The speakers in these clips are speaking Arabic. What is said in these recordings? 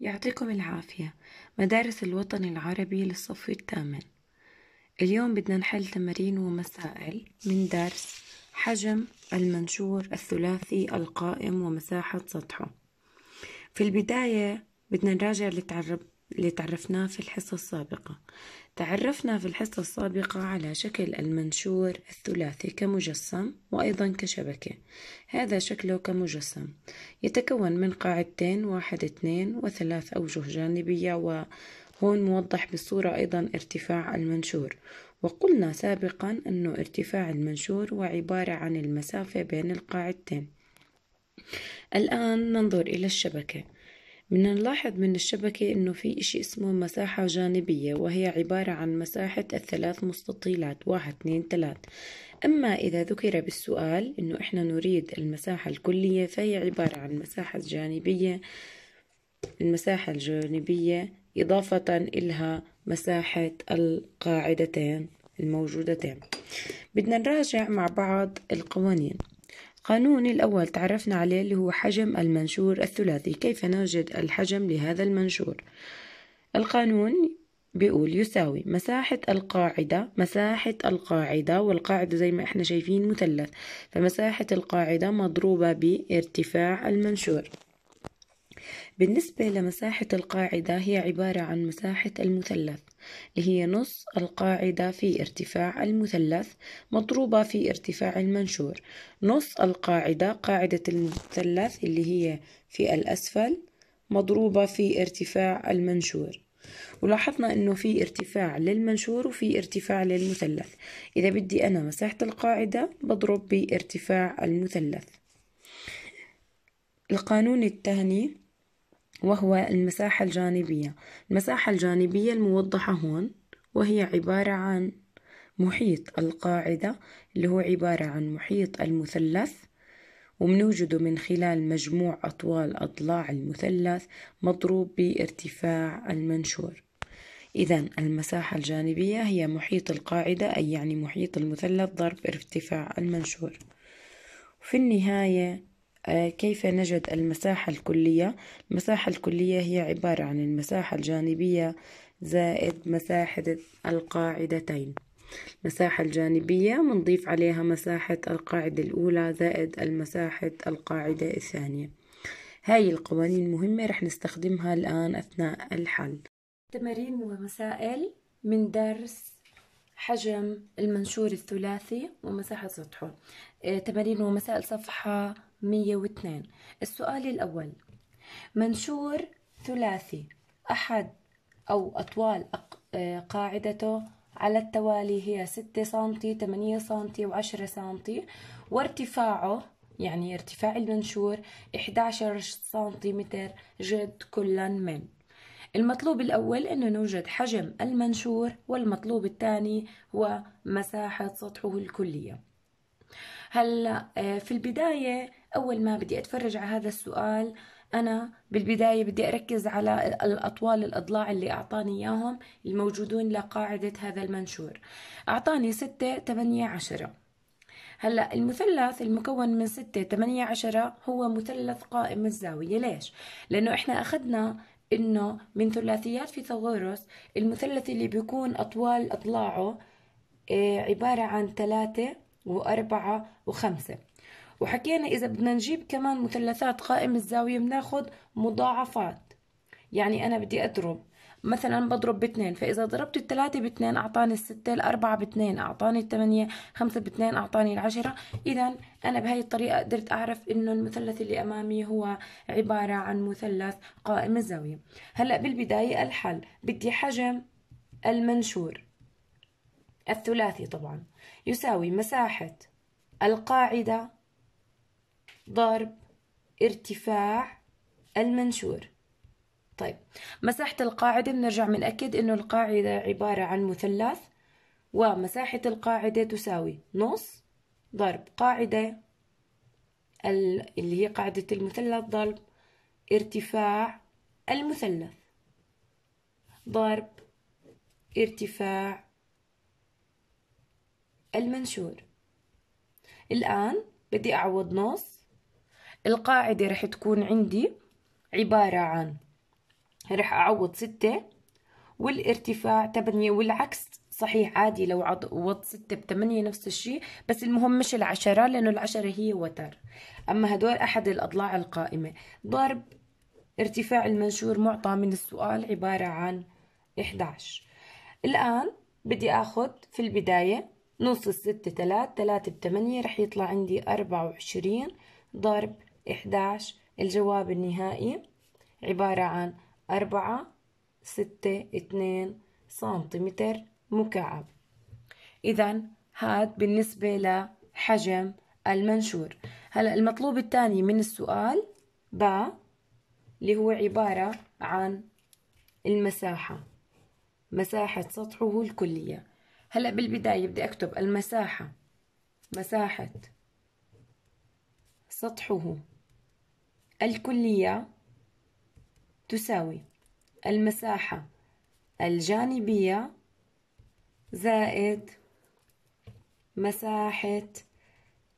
يعطيكم العافية مدارس الوطن العربي للصف الثامن اليوم بدنا نحل تمارين ومسائل من درس حجم المنشور الثلاثي القائم ومساحة سطحه في البداية بدنا نراجع اللي تعرب اللي تعرفناه في الحصة السابقة تعرفنا في الحصة السابقة على شكل المنشور الثلاثي كمجسم وأيضا كشبكة هذا شكله كمجسم يتكون من قاعدتين واحد اثنين وثلاث أوجه جانبية وهون موضح بالصورة أيضا ارتفاع المنشور وقلنا سابقا أنه ارتفاع المنشور هو عبارة عن المسافة بين القاعدتين الآن ننظر إلى الشبكة بدنا نلاحظ من الشبكة إنه في إشي اسمه مساحة جانبية وهي عبارة عن مساحة الثلاث مستطيلات واحد اثنين ثلاث أما إذا ذكر بالسؤال إنه إحنا نريد المساحة الكلية فهي عبارة عن مساحة جانبية المساحة الجانبية إضافة إلها مساحة القاعدتين الموجودتين بدنا نراجع مع بعض القوانين قانون الأول تعرفنا عليه اللي هو حجم المنشور الثلاثي كيف نجد الحجم لهذا المنشور القانون بيقول يساوي مساحة القاعدة مساحة القاعدة والقاعدة زي ما احنا شايفين مثلث فمساحة القاعدة مضروبة بارتفاع المنشور بالنسبة لمساحة القاعدة هي عبارة عن مساحة المثلث اللي هي نص القاعدة في ارتفاع المثلث مضروبة في ارتفاع المنشور نص القاعدة قاعدة المثلث اللي هي في الأسفل مضروبة في ارتفاع المنشور ولاحظنا انه في ارتفاع للمنشور وفي ارتفاع للمثلث اذا بدي انا مساحة القاعدة بضرب بارتفاع المثلث القانون الثاني وهو المساحة الجانبية المساحة الجانبية الموضحة هون وهي عبارة عن محيط القاعدة اللي هو عبارة عن محيط المثلث وبنوجده من خلال مجموع أطوال أضلاع المثلث مضروب بارتفاع المنشور إذا المساحة الجانبية هي محيط القاعدة أي يعني محيط المثلث ضرب ارتفاع المنشور في النهاية آه، كيف نجد المساحة الكلية المساحة الكلية هي عبارة عن المساحة الجانبية زائد مساحة القاعدتين المساحة الجانبية منضيف عليها مساحة القاعدة الأولى زائد المساحة القاعدة الثانية هاي القوانين مهمة رح نستخدمها الآن أثناء الحل تمارين ومسائل من درس حجم المنشور الثلاثي ومساحة سطحه آه، تمارين ومسائل صفحة 102 السؤال الأول منشور ثلاثي أحد أو أطوال آه، قاعدته على التوالي هي 6 سنتي 8 سنتي و10 سنتي وارتفاعه يعني ارتفاع المنشور 11 سنتيمتر جد كلا من المطلوب الأول أنه نوجد حجم المنشور والمطلوب الثاني هو مساحة سطحه الكلية هلا آه، في البداية أول ما بدي أتفرج على هذا السؤال أنا بالبداية بدي أركز على الأطوال الأضلاع اللي أعطاني إياهم الموجودون لقاعدة هذا المنشور أعطاني ستة تمانية عشرة هلا المثلث المكون من 6 8 10 هو مثلث قائم الزاوية ليش؟ لأنه احنا أخذنا إنه من ثلاثيات فيثاغورس المثلث اللي بيكون أطوال أضلاعه آه، عبارة عن ثلاثة وأربعة وخمسة وحكينا إذا بدنا نجيب كمان مثلثات قائم الزاوية بناخد مضاعفات يعني أنا بدي أضرب مثلا بضرب باثنين فإذا ضربت الثلاثة باثنين أعطاني الستة الأربعة باثنين أعطاني الثمانية خمسة باثنين أعطاني العشرة إذا أنا بهي الطريقة قدرت أعرف إنه المثلث اللي أمامي هو عبارة عن مثلث قائم الزاوية هلأ بالبداية الحل بدي حجم المنشور الثلاثي طبعا يساوي مساحة القاعدة ضرب ارتفاع المنشور طيب مساحة القاعدة بنرجع بنأكد إنه القاعدة عبارة عن مثلث ومساحة القاعدة تساوي نص ضرب قاعدة اللي هي قاعدة المثلث ضرب ارتفاع المثلث ضرب ارتفاع المنشور الآن بدي أعوض نص القاعدة رح تكون عندي عبارة عن رح أعوض ستة والارتفاع تمانية والعكس صحيح عادي لو عوض ستة بتمانية نفس الشيء بس المهم مش العشرة لأنه العشرة هي وتر أما هدول أحد الأضلاع القائمة ضرب ارتفاع المنشور معطى من السؤال عبارة عن 11 الآن بدي أخذ في البداية نص الستة تلات تلاتة بتمانية رح يطلع عندي أربعة وعشرين ضرب 11 الجواب النهائي عبارة عن أربعة ستة اتنين سنتيمتر مكعب إذا هاد بالنسبة لحجم المنشور هلا المطلوب الثاني من السؤال ب اللي هو عبارة عن المساحة مساحة سطحه الكلية هلا بالبداية بدي أكتب المساحة مساحة سطحه الكلية تساوي المساحة الجانبية زائد مساحة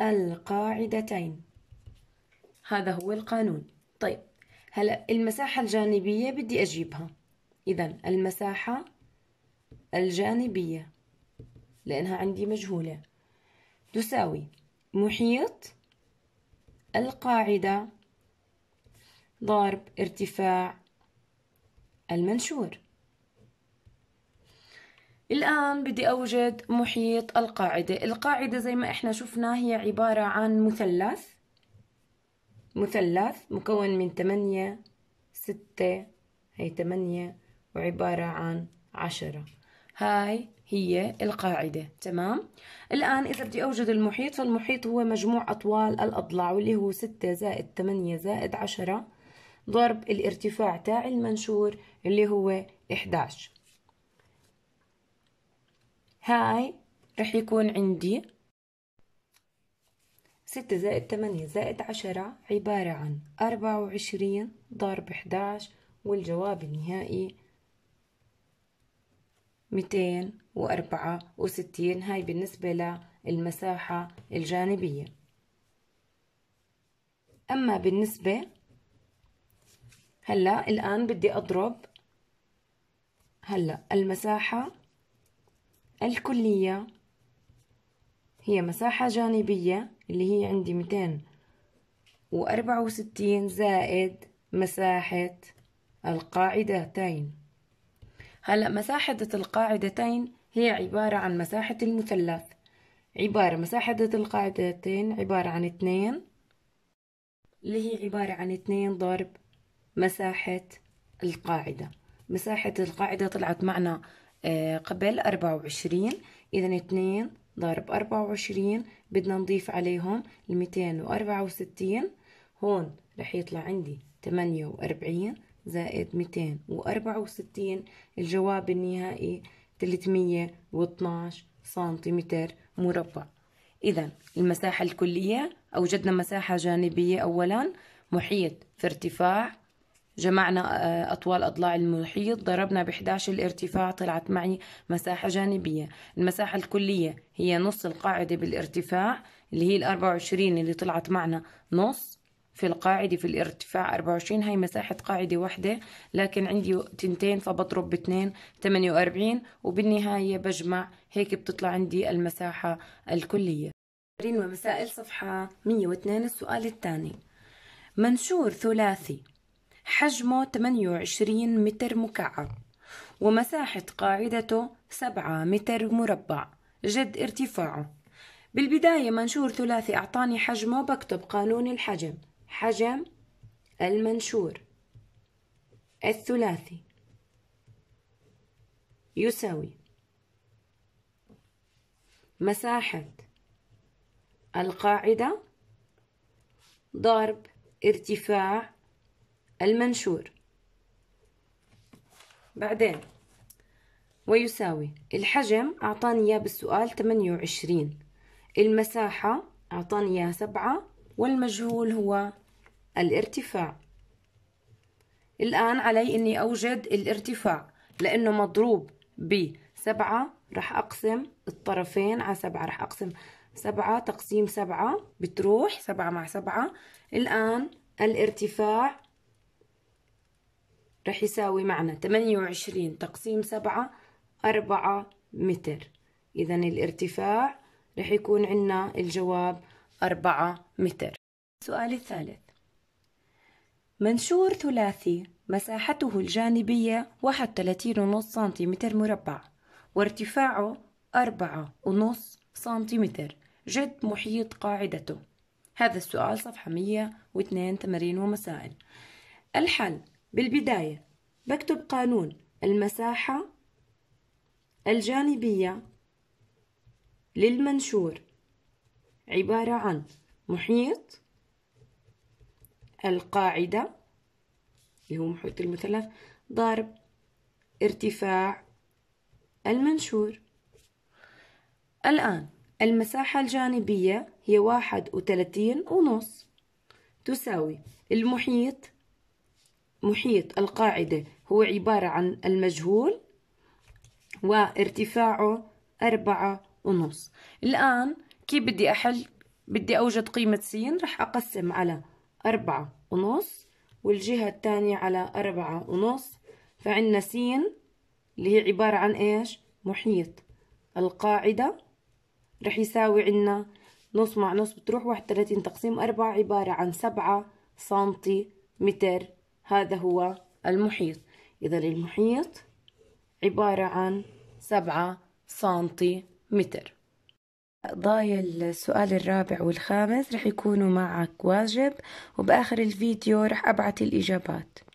القاعدتين هذا هو القانون طيب هلا المساحة الجانبية بدي أجيبها إذا المساحة الجانبية لأنها عندي مجهولة تساوي محيط القاعدة ضرب ارتفاع المنشور الآن بدي أوجد محيط القاعدة القاعدة زي ما إحنا شفنا هي عبارة عن مثلث مثلث مكون من تمانية ستة هي تمانية وعبارة عن عشرة هاي هي القاعدة تمام الآن إذا بدي أوجد المحيط فالمحيط هو مجموع أطوال الأضلاع واللي هو ستة زائد تمانية زائد عشرة ضرب الارتفاع تاع المنشور اللي هو 11 هاي رح يكون عندي ستة زائد تمانية زائد عشرة عبارة عن أربعة وعشرين ضرب 11 والجواب النهائي ميتين وأربعة وستين هاي بالنسبة للمساحة الجانبية أما بالنسبة هلا الآن بدي أضرب هلا المساحة الكلية هي مساحة جانبية اللي هي عندي ميتين وأربعة وستين زائد مساحة القاعدتين هلا مساحة القاعدتين هي عبارة عن مساحة المثلث عبارة مساحة القاعدتين عبارة عن اتنين اللي هي عبارة عن اتنين ضرب مساحة القاعدة مساحة القاعدة طلعت معنا آه، قبل أربعة وعشرين إذا 2 ضرب أربعة وعشرين بدنا نضيف عليهم 264 وأربعة وستين هون رح يطلع عندي تمانية وأربعين زائد 264 وأربعة وستين الجواب النهائي تلتمية سنتيمتر مربع إذا المساحة الكلية أوجدنا مساحة جانبية أولا محيط في ارتفاع جمعنا آه، أطوال أضلاع المحيط ضربنا ب11 الارتفاع طلعت معي مساحة جانبية المساحة الكلية هي نص القاعدة بالارتفاع اللي هي ال24 اللي طلعت معنا نص في القاعدة في الارتفاع 24 هاي مساحة قاعدة واحدة لكن عندي تنتين فبضرب باتنين 48 وبالنهاية بجمع هيك بتطلع عندي المساحة الكلية ومسائل صفحة 102 السؤال الثاني منشور ثلاثي حجمه 28 متر مكعب ومساحة قاعدته 7 متر مربع جد ارتفاعه بالبداية منشور ثلاثي أعطاني حجمه بكتب قانون الحجم حجم المنشور الثلاثي يساوي مساحة القاعدة ضرب ارتفاع المنشور بعدين ويساوي الحجم أعطاني إياه بالسؤال 28 المساحة أعطاني إياها 7 والمجهول هو الارتفاع الآن علي إني أوجد الارتفاع لأنه مضروب بسبعة رح أقسم الطرفين على سبعة رح أقسم سبعة تقسيم سبعة بتروح سبعة مع سبعة الآن الارتفاع رح يساوي معنا 28 تقسيم 7 4 متر إذا الارتفاع رح يكون عنا الجواب 4 متر السؤال الثالث منشور ثلاثي مساحته الجانبية 31.5 سنتيمتر مربع وارتفاعه 4.5 سنتيمتر جد محيط قاعدته هذا السؤال صفحة 182 ومسائل الحل بالبداية بكتب قانون المساحة الجانبية للمنشور عبارة عن محيط القاعدة اللي هو محيط المثلث ضرب ارتفاع المنشور الآن المساحة الجانبية هي واحد وتلاتين ونص تساوي المحيط محيط القاعدة هو عبارة عن المجهول وارتفاعه أربعة ونص الآن كيف بدي أحل بدي أوجد قيمة س رح أقسم على أربعة ونص والجهة الثانية على أربعة ونص فعنا س اللي هي عبارة عن إيش محيط القاعدة رح يساوي عنا نص مع نص بتروح واحد تلاتين تقسيم أربعة عبارة عن سبعة سنتيمتر هذا هو المحيط إذا المحيط عبارة عن سبعة سنتي متر ضايا السؤال الرابع والخامس رح يكونوا معك واجب وبآخر الفيديو رح أبعت الإجابات